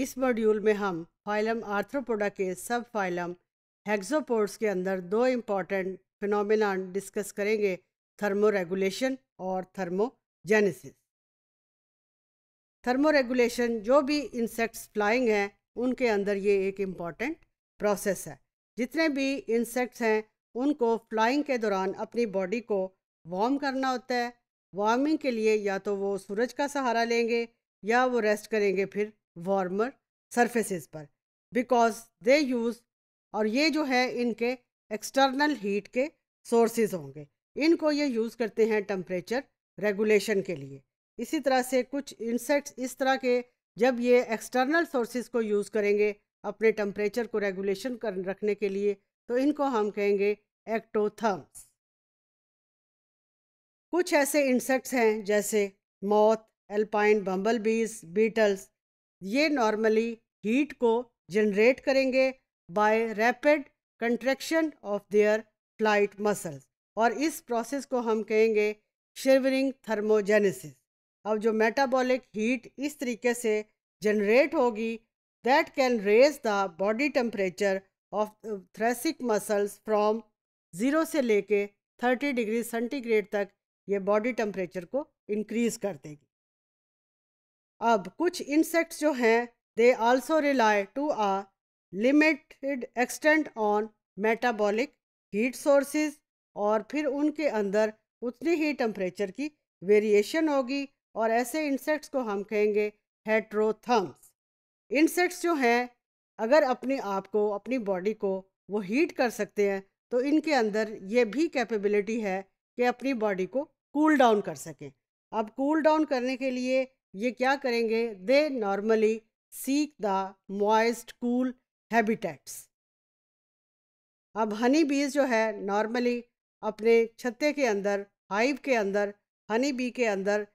इस मॉड्यूल में हम फाइलम आर्थ्रोपोडा के सब फाइलम हेक्सोपोर्ट्स के अंदर दो इम्पॉर्टेंट फिनोमिन डिस्कस करेंगे थर्मोरेगुलेशन और थर्मोजेनेसिस थर्मोरेगुलेशन जो भी इंसेक्ट्स फ्लाइंग हैं उनके अंदर ये एक इम्पॉर्टेंट प्रोसेस है जितने भी इंसेक्ट्स हैं उनको फ्लाइंग के दौरान अपनी बॉडी को वार्म करना होता है वार्मिंग के लिए या तो वो सूरज का सहारा लेंगे या वो रेस्ट करेंगे फिर वार्मर सरफेसेस पर बिकॉज दे यूज़ और ये जो है इनके एक्सटर्नल हीट के सोर्सेज होंगे इनको ये यूज़ करते हैं टम्परेचर रेगुलेशन के लिए इसी तरह से कुछ इंसेक्ट्स इस तरह के जब ये एक्सटर्नल सोर्सेज को यूज़ करेंगे अपने टम्परेचर को रेगुलेशन कर रखने के लिए तो इनको हम कहेंगे एक्टोथर्म्स कुछ ऐसे इंसेक्ट्स हैं जैसे मौत एल्पाइन बम्बल बीज बीटल्स ये नॉर्मली हीट को जनरेट करेंगे by rapid contraction of their flight muscles और इस प्रोसेस को हम कहेंगे शिवरिंग थर्मोजेनेसिस अब जो मेटाबॉलिक हीट इस तरीके से जनरेट होगी that can raise the body temperature of thoracic muscles from zero से लेके 30 डिग्री सेंटीग्रेड तक ये बॉडी टेम्परेचर को इंक्रीज़ कर देगी अब कुछ इंसेक्ट्स जो हैं they also rely to a limited extent on metabolic heat sources और फिर उनके अंदर उतनी ही टम्परेचर की वेरिएशन होगी और ऐसे इंसेक्ट्स को हम कहेंगे हेट्रोथम्स इंसेक्ट्स जो हैं अगर अपने आप को अपनी बॉडी को वो हीट कर सकते हैं तो इनके अंदर ये भी कैपेबिलिटी है कि अपनी बॉडी को कूल cool डाउन कर सकें अब कूल cool डाउन करने के लिए ये क्या करेंगे they normally seek the moist cool habitats अब हनी बीज जो है नॉर्मली अपने छत्ते के अंदर हाइव के अंदर हनी बी के अंदर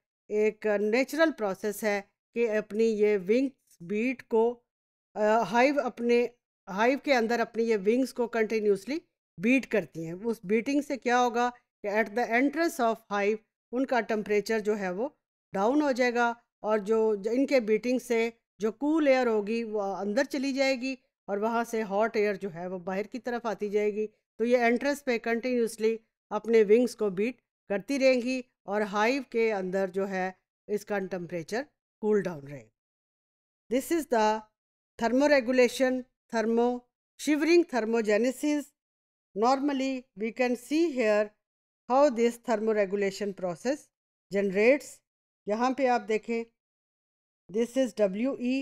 एक नेचुरल प्रोसेस है कि अपनी ये विंग्स बीट को हाइव अपने हाइव के अंदर अपनी ये विंग्स को कंटिन्यूसली बीट करती हैं उस बीटिंग से क्या होगा कि at the entrance of hive उनका टम्परेचर जो है वो डाउन हो जाएगा और जो इनके बीटिंग से जो कूल एयर होगी वो अंदर चली जाएगी और वहाँ से हॉट एयर जो है वो बाहर की तरफ आती जाएगी तो ये एंट्रेंस पे कंटिन्यूसली अपने विंग्स को बीट करती रहेंगी और हाइव के अंदर जो है इसका टम्परेचर कूल डाउन रहेगा this is the thermoregulation thermo shivering thermogenesis normally we can see here how this thermoregulation process generates यहाँ पे आप देखें this is W E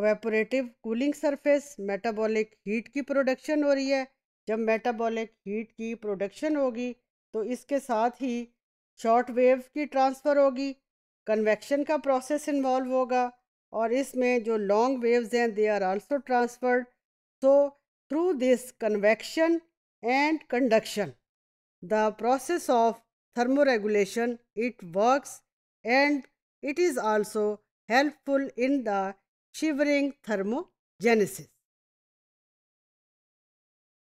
evaporative cooling surface metabolic heat की प्रोडक्शन हो रही है जब मेटाबॉलिक हीट की प्रोडक्शन होगी तो इसके साथ ही शॉर्ट वेव की ट्रांसफ़र होगी कन्वेक्शन का प्रोसेस इन्वॉल्व होगा और इसमें जो लॉन्ग वेव्स हैं they are also transferred so through this convection and conduction the process of thermoregulation it works and it is also helpful in the shivering thermogenesis.